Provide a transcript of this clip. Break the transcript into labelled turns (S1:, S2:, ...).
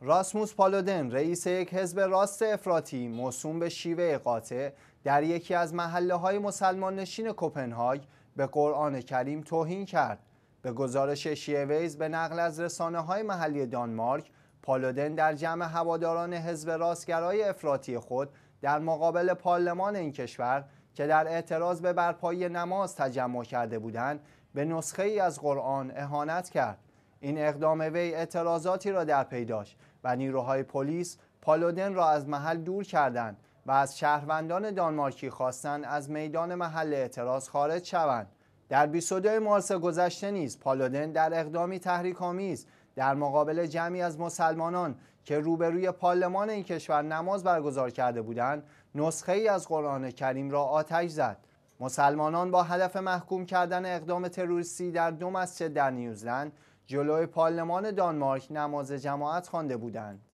S1: راسموس پالودن رئیس یک حزب راست افراطی موسوم به شیوه قاطع در یکی از محله های مسلمان نشین کوپنهاگ به قرآن کریم توهین کرد به گزارش شیویز به نقل از رسانه های محلی دانمارک پالودن در جمع هواداران حزب راستگرای افراطی خود در مقابل پارلمان این کشور که در اعتراض به برپایی نماز تجمع کرده بودند به نسخه ای از قرآن اهانت کرد این اقدام وی اعتراضاتی را در پی داشت و نیروهای پلیس پالودن را از محل دور کردند و از شهروندان دانمارکی خواستند از میدان محل اعتراض خارج شوند در 22 مارس گذشته نیز پالودن در اقدامی تحریک‌آمیز در مقابل جمعی از مسلمانان که روبروی پارلمان این کشور نماز برگزار کرده بودند نسخه ای از قرآن کریم را آتش زد مسلمانان با هدف محکوم کردن اقدام تروریستی در دو مسجد در نیوزلند جلوی پارلمان دانمارک نماز جماعت
S2: خوانده بودند